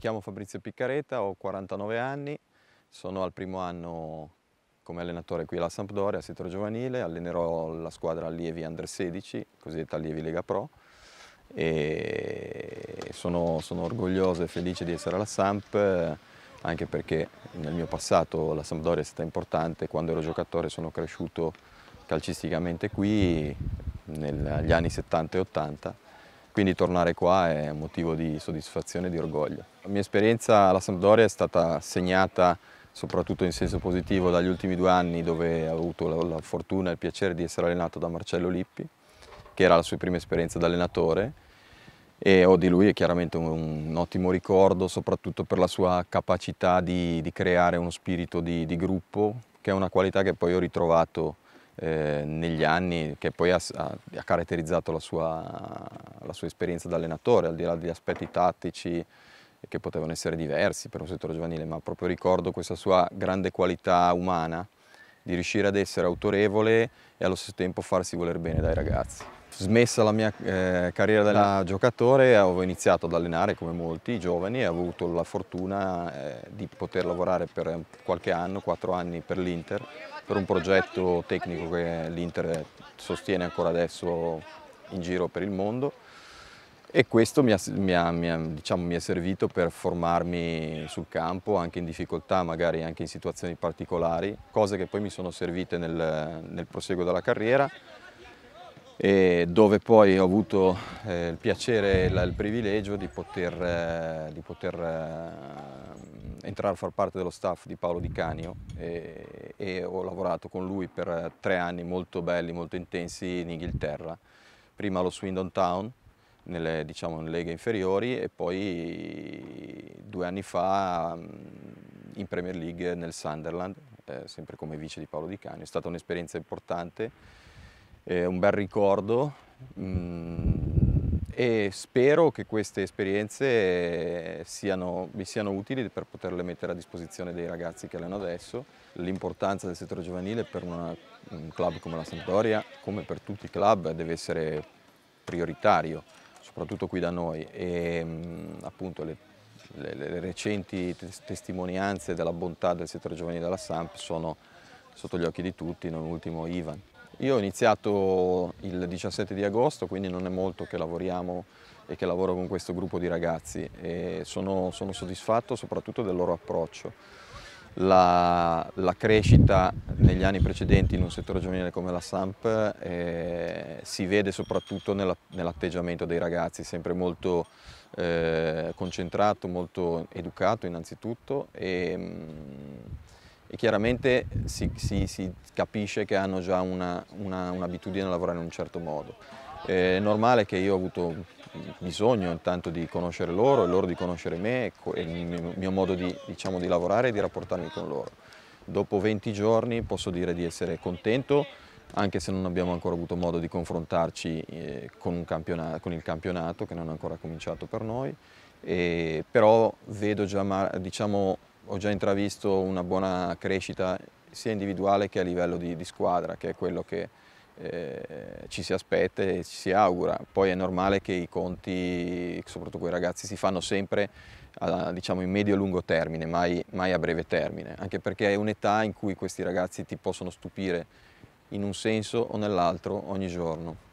chiamo Fabrizio Piccareta, ho 49 anni, sono al primo anno come allenatore qui alla Sampdoria, settore giovanile, allenerò la squadra allievi under 16, cosiddetta allievi Lega Pro e sono, sono orgoglioso e felice di essere alla Samp anche perché nel mio passato la Sampdoria è stata importante, quando ero giocatore sono cresciuto calcisticamente qui negli anni 70 e 80 quindi tornare qua è motivo di soddisfazione e di orgoglio. La mia esperienza alla Sampdoria è stata segnata soprattutto in senso positivo dagli ultimi due anni dove ho avuto la, la fortuna e il piacere di essere allenato da Marcello Lippi, che era la sua prima esperienza da allenatore e ho di lui è chiaramente un, un, ottimo ricordo soprattutto per la sua capacità di, di creare uno spirito di, di, gruppo che è una qualità che poi ho ritrovato eh, negli anni che poi ha, ha caratterizzato la sua, la sua esperienza da allenatore, al di là degli aspetti tattici che potevano essere diversi per un settore giovanile, ma proprio ricordo questa sua grande qualità umana di riuscire ad essere autorevole e allo stesso tempo farsi voler bene dai ragazzi smessa la mia eh, carriera da giocatore avevo iniziato ad allenare come molti giovani e ho avuto la fortuna eh, di poter lavorare per qualche anno, quattro anni per l'Inter, per un progetto tecnico che l'Inter sostiene ancora adesso in giro per il mondo e questo mi, ha, mi, ha, mi, ha, diciamo, mi è servito per formarmi sul campo, anche in difficoltà, magari anche in situazioni particolari, cose che poi mi sono servite nel, nel proseguo della carriera dove poi ho avuto eh, il piacere e il privilegio di poter, eh, di poter eh, entrare a far parte dello staff di Paolo Di Canio e, e, ho lavorato con lui per eh, tre anni molto belli, molto intensi in Inghilterra, prima allo Swindon Town, nelle, diciamo, in leghe inferiori e poi due anni fa mm, in Premier League nel Sunderland, eh, sempre come vice di Paolo Di Canio, è stata un'esperienza importante eh, un bel ricordo mh, mm, e spero che queste esperienze siano, vi siano utili per poterle mettere a disposizione dei ragazzi che le hanno adesso. L'importanza del settore giovanile per una, un club come la Sampdoria, come per tutti i club, deve essere prioritario, soprattutto qui da noi. E, mm, appunto, le, le, le, recenti testimonianze della bontà del settore giovanile della Samp sono sotto gli occhi di tutti, non ultimo Ivan. Io ho iniziato il 17 di agosto, quindi non è molto che lavoriamo e che lavoro con questo gruppo di ragazzi e sono, sono soddisfatto soprattutto del loro approccio. La, la, crescita negli anni precedenti in un settore giovanile come la SAMP eh, si vede soprattutto nell'atteggiamento dei ragazzi, sempre molto eh, concentrato, molto educato innanzitutto e, mh, mm, e chiaramente si, si, si capisce che hanno già un'abitudine un a lavorare in un certo modo. È normale che io ho avuto bisogno intanto di conoscere loro e loro di conoscere me e il mio, mio modo di, diciamo, di lavorare e di rapportarmi con loro. Dopo 20 giorni posso dire di essere contento anche se non abbiamo ancora avuto modo di confrontarci eh, con, con, il campionato che non è ancora cominciato per noi, e, però vedo già diciamo, ho già intravisto una buona crescita sia individuale che a livello di, di squadra, che è quello che eh, ci si aspetta e ci si augura. Poi è normale che i conti, soprattutto quei ragazzi, si fanno sempre a, diciamo, in medio e lungo termine, mai, mai a breve termine, anche perché è un'età in cui questi ragazzi ti possono stupire in un senso o nell'altro ogni giorno.